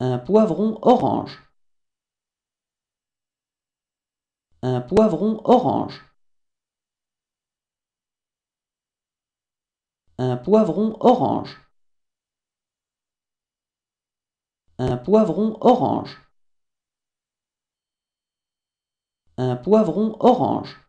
Un poivron orange. Un poivron orange. Un poivron orange. Un poivron orange. Un poivron orange.